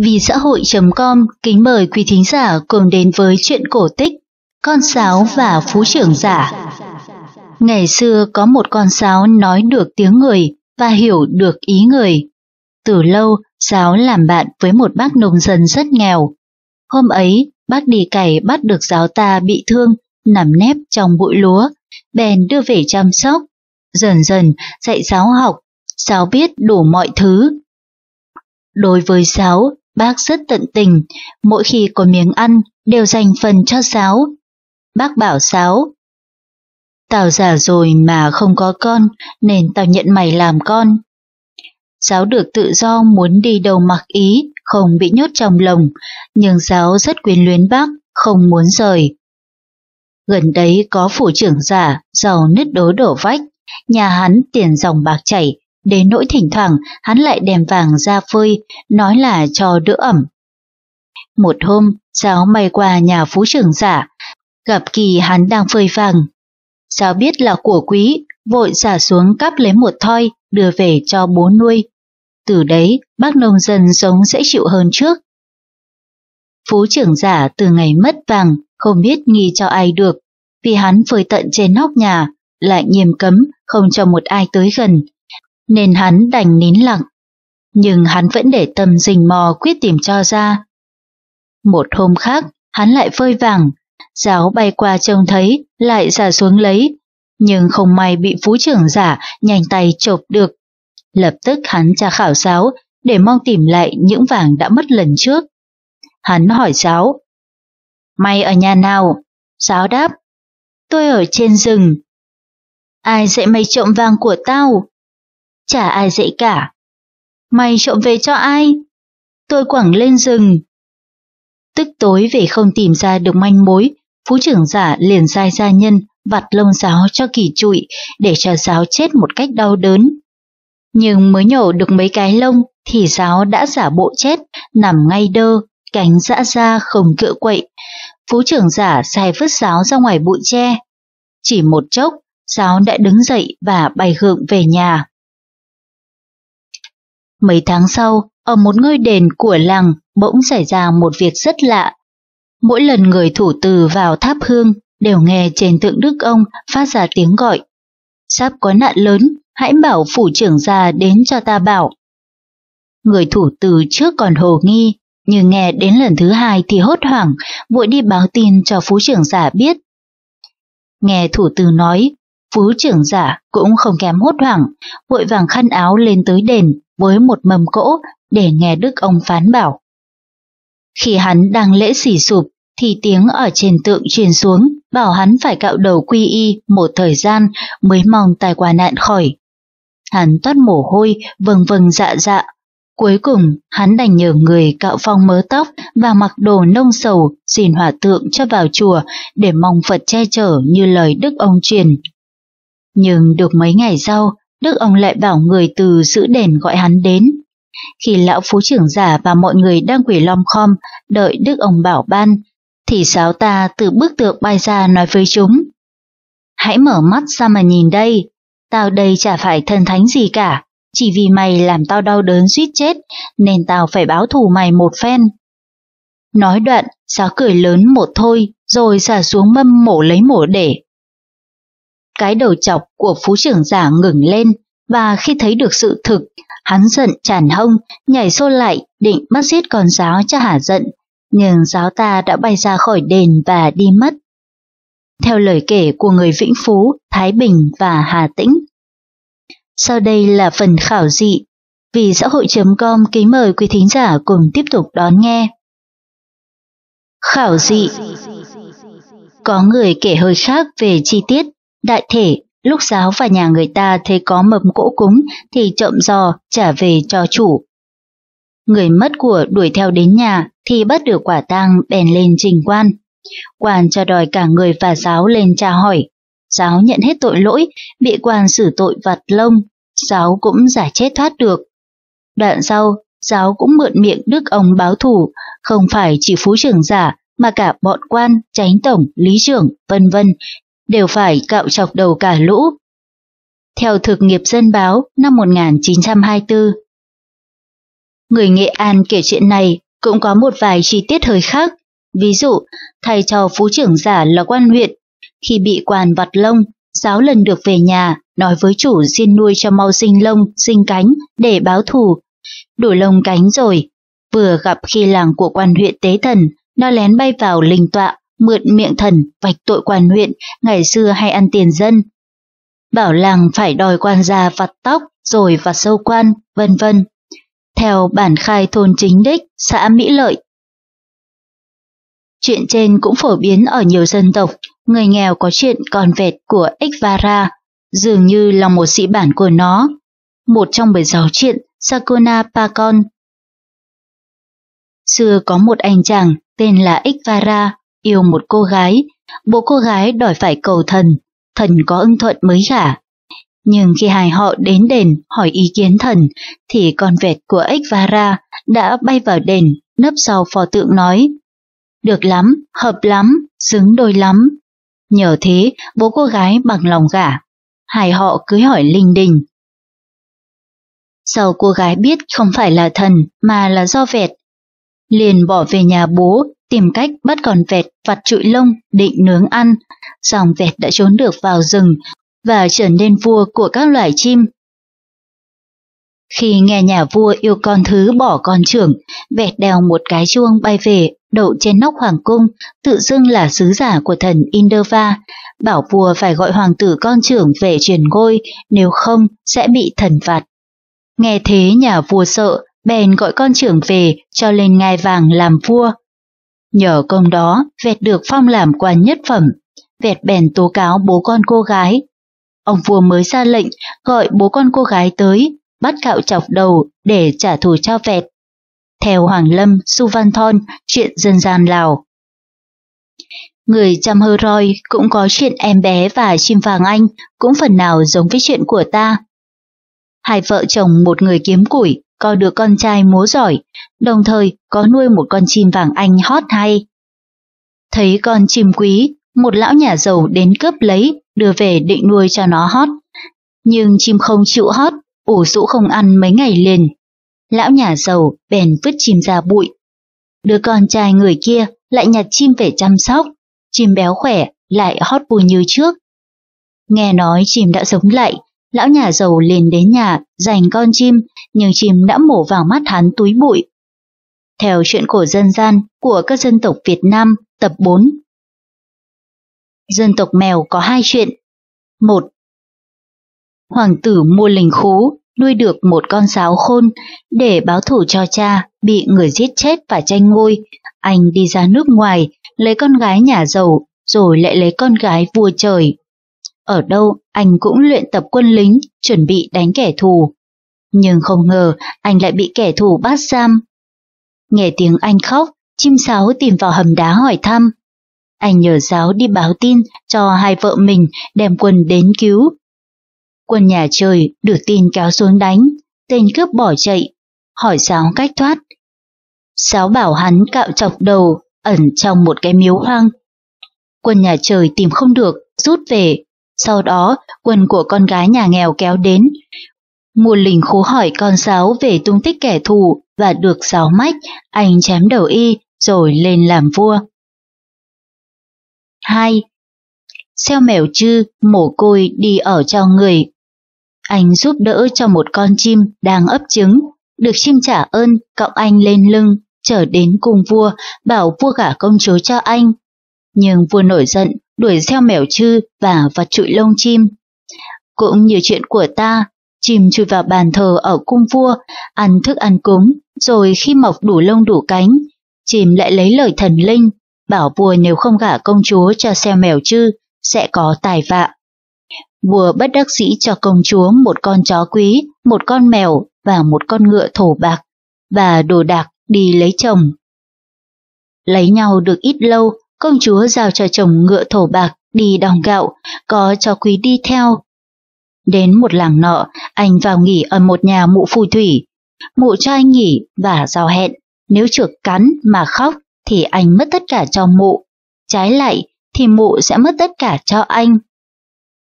Vì xã hội.com kính mời quý thính giả cùng đến với chuyện cổ tích Con sáo và phú trưởng giả. Ngày xưa có một con sáo nói được tiếng người và hiểu được ý người. Từ lâu, sáo làm bạn với một bác nông dân rất nghèo. Hôm ấy, bác đi cày bắt được sáo ta bị thương, nằm nép trong bụi lúa, bèn đưa về chăm sóc. Dần dần, dạy sáo học, sáo biết đủ mọi thứ, Đối với sáo, Bác rất tận tình, mỗi khi có miếng ăn đều dành phần cho Sáo. Bác bảo Sáo, Tao già rồi mà không có con, nên tao nhận mày làm con. Giáo được tự do muốn đi đâu mặc ý, không bị nhốt trong lồng, nhưng giáo rất quyến luyến bác, không muốn rời. Gần đấy có phủ trưởng giả, giàu nứt đố đổ vách, nhà hắn tiền dòng bạc chảy, đến nỗi thỉnh thoảng hắn lại đem vàng ra phơi, nói là cho đỡ ẩm. Một hôm, giáo may qua nhà phú trưởng giả, gặp kỳ hắn đang phơi vàng. Giáo biết là của quý, vội giả xuống cắp lấy một thoi, đưa về cho bố nuôi. Từ đấy, bác nông dân sống dễ chịu hơn trước. Phú trưởng giả từ ngày mất vàng, không biết nghi cho ai được, vì hắn phơi tận trên nóc nhà, lại nghiêm cấm không cho một ai tới gần, nên hắn đành nín lặng. Nhưng hắn vẫn để tâm rình mò quyết tìm cho ra. Một hôm khác, hắn lại phơi vàng, giáo bay qua trông thấy, lại giả xuống lấy, nhưng không may bị phú trưởng giả nhanh tay chộp được. Lập tức hắn tra khảo giáo để mong tìm lại những vàng đã mất lần trước. Hắn hỏi giáo, Mày ở nhà nào? Giáo đáp, tôi ở trên rừng. Ai dạy mày trộm vàng của tao? chả ai dậy cả. Mày trộm về cho ai? Tôi quẳng lên rừng. Tức tối về không tìm ra được manh mối, phú trưởng giả liền sai gia nhân vặt lông giáo cho kỳ trụi để cho giáo chết một cách đau đớn. Nhưng mới nhổ được mấy cái lông thì giáo đã giả bộ chết, nằm ngay đơ, cánh dã ra không cựa quậy. Phú trưởng giả sai vứt giáo ra ngoài bụi tre. Chỉ một chốc, giáo đã đứng dậy và bay hượng về nhà. Mấy tháng sau, ở một ngôi đền của làng bỗng xảy ra một việc rất lạ. Mỗi lần người thủ từ vào tháp hương đều nghe trên tượng đức ông phát ra tiếng gọi. Sắp có nạn lớn, hãy bảo phủ trưởng già đến cho ta bảo. Người thủ từ trước còn hồ nghi, nhưng nghe đến lần thứ hai thì hốt hoảng, vội đi báo tin cho phú trưởng giả biết. Nghe thủ từ nói, phú trưởng giả cũng không kém hốt hoảng, vội vàng khăn áo lên tới đền, với một mầm cỗ để nghe đức ông phán bảo. Khi hắn đang lễ sỉ sụp thì tiếng ở trên tượng truyền xuống bảo hắn phải cạo đầu quy y một thời gian mới mong tài quả nạn khỏi. Hắn toát mồ hôi vâng vâng dạ dạ. Cuối cùng hắn đành nhờ người cạo phong mớ tóc và mặc đồ nông sầu xin hỏa tượng cho vào chùa để mong Phật che chở như lời đức ông truyền. Nhưng được mấy ngày sau, đức ông lại bảo người từ giữ đền gọi hắn đến. Khi lão phú trưởng giả và mọi người đang quỷ lom khom đợi đức ông bảo ban, thì sáo ta từ bức tượng bay ra nói với chúng. Hãy mở mắt ra mà nhìn đây, tao đây chả phải thần thánh gì cả, chỉ vì mày làm tao đau đớn suýt chết nên tao phải báo thù mày một phen. Nói đoạn, sáo cười lớn một thôi rồi xả xuống mâm mổ lấy mổ để, cái đầu chọc của phú trưởng giả ngừng lên và khi thấy được sự thực, hắn giận tràn hông, nhảy xô lại định bắt giết con giáo cho hả giận, nhưng giáo ta đã bay ra khỏi đền và đi mất. Theo lời kể của người Vĩnh Phú, Thái Bình và Hà Tĩnh. Sau đây là phần khảo dị, vì xã hội.com kính mời quý thính giả cùng tiếp tục đón nghe. Khảo dị Có người kể hơi khác về chi tiết Đại thể, lúc giáo và nhà người ta thấy có mầm cỗ cúng thì chậm giò trả về cho chủ. Người mất của đuổi theo đến nhà thì bắt được quả tang bèn lên trình quan. Quan cho đòi cả người và giáo lên tra hỏi. Giáo nhận hết tội lỗi, bị quan xử tội vặt lông, giáo cũng giải chết thoát được. Đoạn sau, giáo cũng mượn miệng đức ông báo thủ, không phải chỉ phú trưởng giả mà cả bọn quan, tránh tổng, lý trưởng, vân vân đều phải cạo chọc đầu cả lũ. Theo thực nghiệp dân báo năm 1924, người Nghệ An kể chuyện này cũng có một vài chi tiết hơi khác. Ví dụ, thầy trò phú trưởng giả là quan huyện, khi bị quan vặt lông, giáo lần được về nhà, nói với chủ xin nuôi cho mau sinh lông, sinh cánh để báo thù. Đủ lông cánh rồi, vừa gặp khi làng của quan huyện tế thần, nó lén bay vào linh tọa mượn miệng thần vạch tội quan huyện ngày xưa hay ăn tiền dân. Bảo làng phải đòi quan gia vặt tóc rồi vặt sâu quan, vân vân. Theo bản khai thôn chính đích, xã Mỹ Lợi. Chuyện trên cũng phổ biến ở nhiều dân tộc, người nghèo có chuyện còn vẹt của ích vara dường như là một sĩ bản của nó. Một trong bảy giáo chuyện Sakona Pakon. Xưa có một anh chàng tên là ích vara yêu một cô gái, bố cô gái đòi phải cầu thần, thần có ưng thuận mới gả. Nhưng khi hai họ đến đền hỏi ý kiến thần, thì con vẹt của Ekvara đã bay vào đền, nấp sau phò tượng nói. Được lắm, hợp lắm, xứng đôi lắm. Nhờ thế, bố cô gái bằng lòng gả. Hai họ cưới hỏi linh đình. Sau cô gái biết không phải là thần mà là do vẹt, liền bỏ về nhà bố tìm cách bắt con vẹt vặt trụi lông định nướng ăn. Dòng vẹt đã trốn được vào rừng và trở nên vua của các loài chim. Khi nghe nhà vua yêu con thứ bỏ con trưởng, vẹt đèo một cái chuông bay về, đậu trên nóc hoàng cung, tự xưng là sứ giả của thần Indava, bảo vua phải gọi hoàng tử con trưởng về truyền ngôi, nếu không sẽ bị thần phạt. Nghe thế nhà vua sợ, bèn gọi con trưởng về, cho lên ngai vàng làm vua. Nhờ công đó, Vẹt được phong làm quan nhất phẩm. Vẹt bèn tố cáo bố con cô gái. Ông vua mới ra lệnh gọi bố con cô gái tới, bắt cạo chọc đầu để trả thù cho Vẹt. Theo Hoàng Lâm, Su Văn Thon, chuyện dân gian Lào. Người chăm hơ roi cũng có chuyện em bé và chim vàng anh cũng phần nào giống với chuyện của ta. Hai vợ chồng một người kiếm củi, có đứa con trai múa giỏi, đồng thời có nuôi một con chim vàng anh hót hay. Thấy con chim quý, một lão nhà giàu đến cướp lấy, đưa về định nuôi cho nó hót. Nhưng chim không chịu hót, ủ rũ không ăn mấy ngày liền. Lão nhà giàu bèn vứt chim ra bụi. Đứa con trai người kia lại nhặt chim về chăm sóc, chim béo khỏe lại hót vui như trước. Nghe nói chim đã sống lại, lão nhà giàu liền đến nhà giành con chim, nhưng chim đã mổ vào mắt hắn túi bụi. Theo chuyện cổ dân gian của các dân tộc Việt Nam, tập 4 Dân tộc mèo có hai chuyện. một Hoàng tử mua lình khú, nuôi được một con sáo khôn để báo thù cho cha bị người giết chết và tranh ngôi. Anh đi ra nước ngoài, lấy con gái nhà giàu, rồi lại lấy con gái vua trời ở đâu anh cũng luyện tập quân lính, chuẩn bị đánh kẻ thù. Nhưng không ngờ anh lại bị kẻ thù bắt giam. Nghe tiếng anh khóc, chim sáo tìm vào hầm đá hỏi thăm. Anh nhờ giáo đi báo tin cho hai vợ mình đem quân đến cứu. Quân nhà trời được tin kéo xuống đánh, tên cướp bỏ chạy, hỏi giáo cách thoát. Giáo bảo hắn cạo chọc đầu, ẩn trong một cái miếu hoang. Quân nhà trời tìm không được, rút về sau đó, quần của con gái nhà nghèo kéo đến. Mùa lình khố hỏi con giáo về tung tích kẻ thù và được giáo mách, anh chém đầu y rồi lên làm vua. 2. Xeo mèo chư, mổ côi đi ở cho người. Anh giúp đỡ cho một con chim đang ấp trứng, được chim trả ơn cõng anh lên lưng, trở đến cùng vua, bảo vua gả công chúa cho anh. Nhưng vua nổi giận đuổi theo mèo chư và vặt trụi lông chim. Cũng như chuyện của ta, chim chui vào bàn thờ ở cung vua, ăn thức ăn cúng, rồi khi mọc đủ lông đủ cánh, chim lại lấy lời thần linh, bảo vua nếu không gả công chúa cho xe mèo chư, sẽ có tài vạ. Vua bất đắc sĩ cho công chúa một con chó quý, một con mèo và một con ngựa thổ bạc, và đồ đạc đi lấy chồng. Lấy nhau được ít lâu, công chúa giao cho chồng ngựa thổ bạc đi đòng gạo, có cho quý đi theo. Đến một làng nọ, anh vào nghỉ ở một nhà mụ phù thủy. Mụ cho anh nghỉ và giao hẹn, nếu trượt cắn mà khóc thì anh mất tất cả cho mụ. Trái lại thì mụ sẽ mất tất cả cho anh.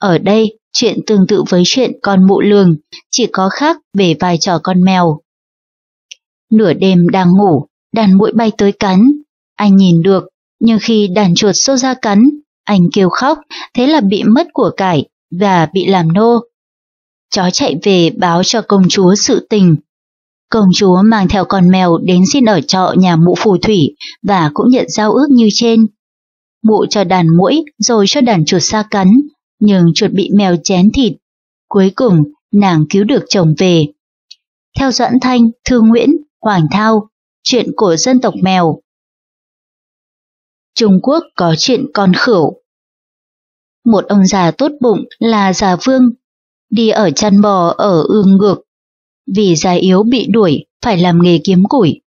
Ở đây, chuyện tương tự với chuyện con mụ lường, chỉ có khác về vai trò con mèo. Nửa đêm đang ngủ, đàn mũi bay tới cắn. Anh nhìn được nhưng khi đàn chuột xô ra cắn, anh kêu khóc, thế là bị mất của cải và bị làm nô. Chó chạy về báo cho công chúa sự tình. Công chúa mang theo con mèo đến xin ở trọ nhà mụ phù thủy và cũng nhận giao ước như trên. Mụ cho đàn mũi rồi cho đàn chuột xa cắn, nhưng chuột bị mèo chén thịt. Cuối cùng, nàng cứu được chồng về. Theo Doãn Thanh, Thư Nguyễn, Hoàng Thao, chuyện của dân tộc mèo Trung Quốc có chuyện con khửu. Một ông già tốt bụng là già Vương, đi ở chăn bò ở ương ngược. Vì già yếu bị đuổi, phải làm nghề kiếm củi.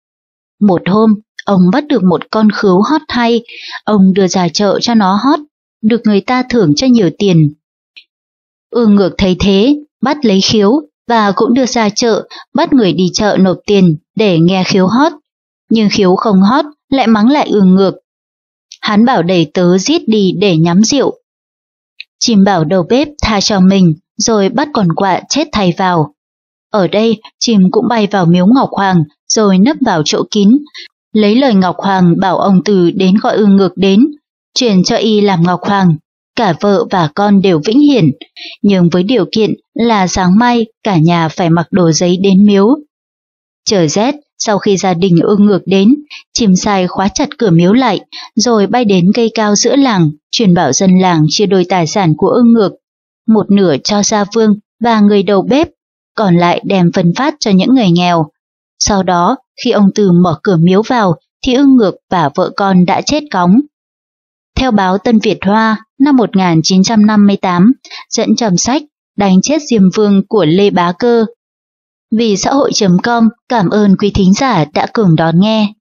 Một hôm, ông bắt được một con khứu hót hay, ông đưa ra chợ cho nó hót, được người ta thưởng cho nhiều tiền. Ương ngược thấy thế, bắt lấy khiếu và cũng đưa ra chợ, bắt người đi chợ nộp tiền để nghe khiếu hót. Nhưng khiếu không hót, lại mắng lại ương ngược hắn bảo đầy tớ giết đi để nhắm rượu. Chim bảo đầu bếp tha cho mình, rồi bắt còn quạ chết thay vào. Ở đây, chim cũng bay vào miếu Ngọc Hoàng, rồi nấp vào chỗ kín, lấy lời Ngọc Hoàng bảo ông Từ đến gọi ưng ngược đến, truyền cho y làm Ngọc Hoàng. Cả vợ và con đều vĩnh hiển, nhưng với điều kiện là sáng mai cả nhà phải mặc đồ giấy đến miếu. Trời rét, sau khi gia đình ưng ngược đến, chim sai khóa chặt cửa miếu lại, rồi bay đến cây cao giữa làng, truyền bảo dân làng chia đôi tài sản của ưng ngược. Một nửa cho gia vương và người đầu bếp, còn lại đem phân phát cho những người nghèo. Sau đó, khi ông Từ mở cửa miếu vào, thì ưng ngược và vợ con đã chết cóng. Theo báo Tân Việt Hoa, năm 1958, dẫn trầm sách đánh chết Diêm Vương của Lê Bá Cơ vì xã hội.com cảm ơn quý thính giả đã cùng đón nghe.